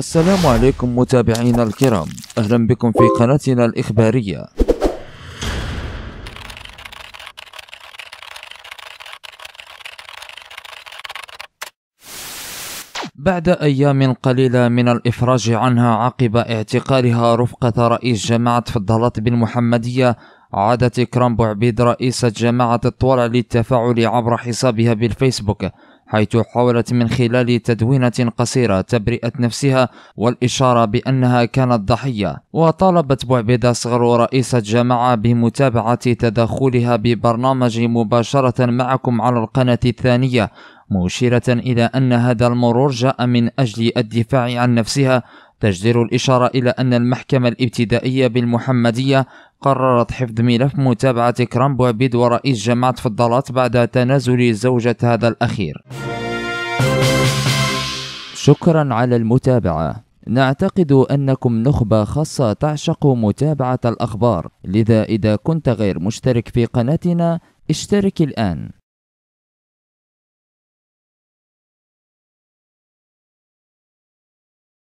السلام عليكم متابعينا الكرام أهلا بكم في قناتنا الإخبارية بعد أيام قليلة من الإفراج عنها عقب اعتقالها رفقة رئيس جماعة فضلات بن محمدية عادت كرامبو عبيد رئيسة جماعة الطوالة للتفاعل عبر حسابها بالفيسبوك حيث حاولت من خلال تدوينة قصيرة تبرئة نفسها والإشارة بأنها كانت ضحية وطالبت بوعبيدة صغر رئيسة جماعة بمتابعة تدخلها ببرنامج مباشرة معكم على القناة الثانية مشيرة إلى أن هذا المرور جاء من أجل الدفاع عن نفسها تجدر الإشارة إلى أن المحكمة الابتدائية بالمحمدية قررت حفظ ملف متابعة كرامب وبيد ورئيس جماعة فضلات بعد تنازل زوجة هذا الأخير شكرا على المتابعة نعتقد أنكم نخبة خاصة تعشق متابعة الأخبار لذا إذا كنت غير مشترك في قناتنا اشترك الآن